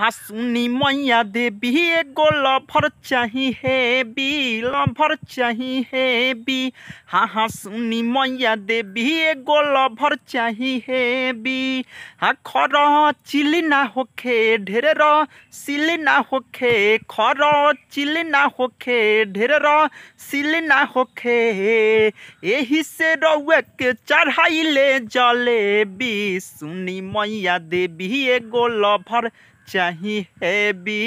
হাসুনি মইয়া দেবী গো লভর চাহি heavy B লভর চাহি হে B হা হাসুনি মইয়া দেবী গো লভর চাহি হে হা খর চিলি না হোখে ঢের র সিলি না হোখে খর চিলি না হোখে ঢের র সিলি না হোখে এহি সে রওয়েক চড়াইলে জলে বি সুনি মইয়া দেবী গো লভর चाहिए भी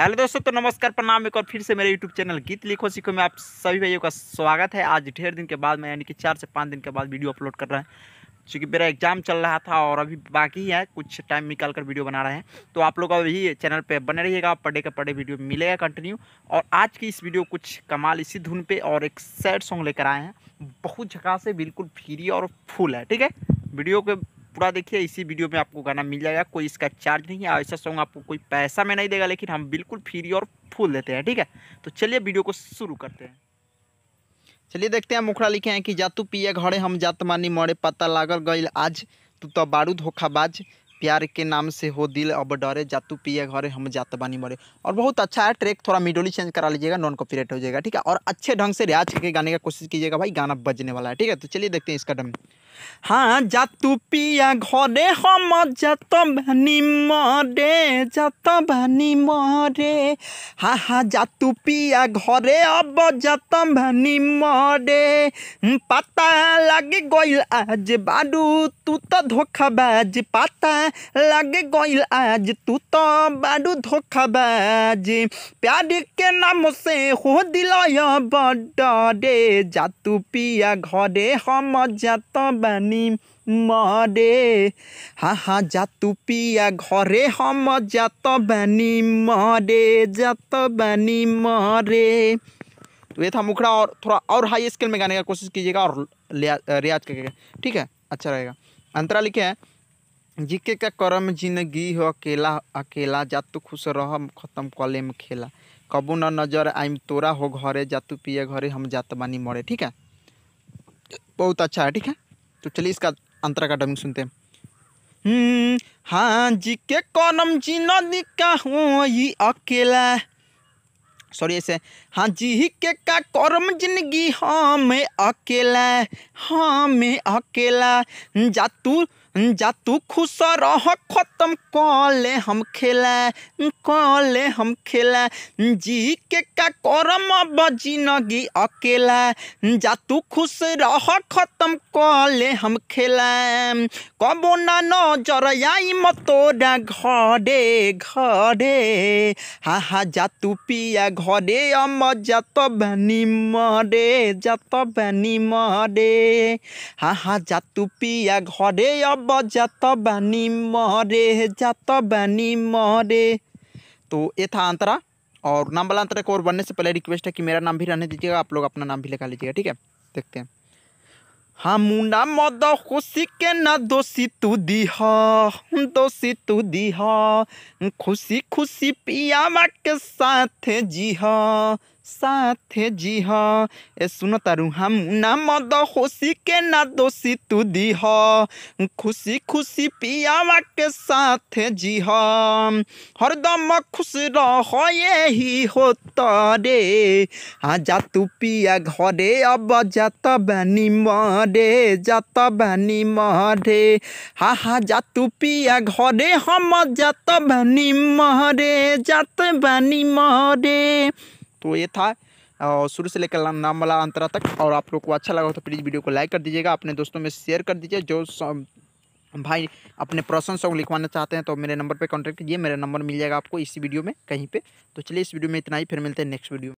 हेलो दोस्तों तो नमस्कार प्रणाम एक और फिर से मेरे यूट्यूब चैनल गीत लिखो सीखो में आप सभी भाइयों का स्वागत है आज ढेर दिन के बाद मैं यानी कि चार से पाँच दिन के बाद वीडियो अपलोड कर रहा है क्योंकि मेरा एग्जाम चल रहा था और अभी बाकी है कुछ टाइम निकाल कर वीडियो बना रहे हैं तो आप लोग अभी चैनल पर बने रहिएगा पढ़े का पढ़े वीडियो मिलेगा कंटिन्यू और आज की इस वीडियो कुछ कमाल इसी धुन पे और एक सैड सॉन्ग लेकर आए हैं बहुत जगह से बिल्कुल फ्री और फुल है ठीक है वीडियो के पूरा देखिए इसी वीडियो में आपको गाना मिल जाएगा कोई इसका चार्ज नहीं है ऐसा सॉन्ग आपको कोई पैसा में नहीं देगा लेकिन हम बिल्कुल फ्री और फूल देते हैं ठीक है तो चलिए वीडियो को शुरू करते हैं चलिए देखते हैं मुखड़ा लिखे हैं कि जातू पिए घरे हम जात मानी मरे पता लागल गई आज तू तो बारू धोखाबाज प्यार के नाम से हो दिल अब डरे जातू पिए घरे हम जात बानी मरे और बहुत अच्छा है ट्रैक थोड़ा मिडोली चेंज करा लीजिएगा नॉन कॉपीराइट हो जाएगा ठीक है और अच्छे ढंग से रियाज करके गाने का कोशिश कीजिएगा भाई गाना बजने वाला है ठीक है तो चलिए देखते हैं इसका ढंग হাজাতুপিয়া ঘৰে সমত যাত বানী মৰে যাত বানী মৰে হা হাজাতুপিয়া ঘৰে অব যাত বানী মৰে পাতা লাগি গৈল আজ বাৰু তুত ধোখাবাজ পাতা লাগি গৈল আজ তুত বাৰু ধোখাবাজ প্যাৰিকে নামছে সুধিল বড্ডে যাতুপিয়া ঘৰে সমত যাত বানি हा হাহা জাতু पिया घरे हम जात तो বানি मरे जात तो বানি मरे तो ये था मुखड़ा और थोड़ा और हाई स्केल में गाने का कोशिश कीजिएगा और रियाज करिएगा ठीक है अच्छा रहेगा अंतरा लिखे है जिके का कर्म जिंदगी हो अकेला अकेला जातु खुश रह खत्म कले में खेला कबू न नजर आई तोरा हो घरे जातु पिए घरे हम जात तो बानी मरे ठीक है बहुत अच्छा है ठीक है तो चलिए इसका अंतरा का डबिंग सुनते हैं हम्म, हाँ जी के कौनम जी नदी का हूँ ये अकेला सॉरी ऐसे हाँ जी के का करम जिंदगी हाँ मैं अकेला हाँ मैं अकेला जा तू जा तू खुश रह खत्म कले हम खेला कले हम खेला जी के का करम जिनगी अकेला जा तू खुश रह खत्म कले हम खेला कबो ना नजर आई मतोरा घरे घरे हा हा जा तू पिया घरे अम जत बनी मरे जत बनी मरे हा हा जा तू पिया घरे अब बजत बनी मरे जत बनी मरे तो ये था अंतरा और नाम वाला अंतरा एक और बनने से पहले रिक्वेस्ट है कि मेरा नाम भी रहने दीजिएगा आप लोग अपना नाम भी लिखा लीजिएगा ठीक है देखते हैं हाँ मुंडा मद खुशी के ना दोषी तू दीह दोषी तू दीह खुशी खुशी पियावा के साथ जी साथे जी ह ए सुन तारू हम ना मद खुशी के ना दोषी तू दी ह खुशी खुशी पियावा के साथ जी ह हरदम खुश रह यही हो तरे हाँ जा तू पिया घरे अब जात बनी मरे जात बानी मरे हाँ हाँ जा तू पिया घरे हम जात बानी मरे जात बानी मरे तो ये था और शुरू से लेकर नाम वाला अंतरा तक और आप लोग को अच्छा लगा तो प्लीज़ वीडियो को लाइक कर दीजिएगा अपने दोस्तों में शेयर कर दीजिए जो भाई अपने प्रोसन सॉन्ग लिखवाना चाहते हैं तो मेरे नंबर पे कांटेक्ट कीजिए मेरा नंबर मिल जाएगा आपको इसी वीडियो में कहीं पे तो चलिए इस वीडियो में इतना ही फिर मिलते हैं नेक्स्ट वीडियो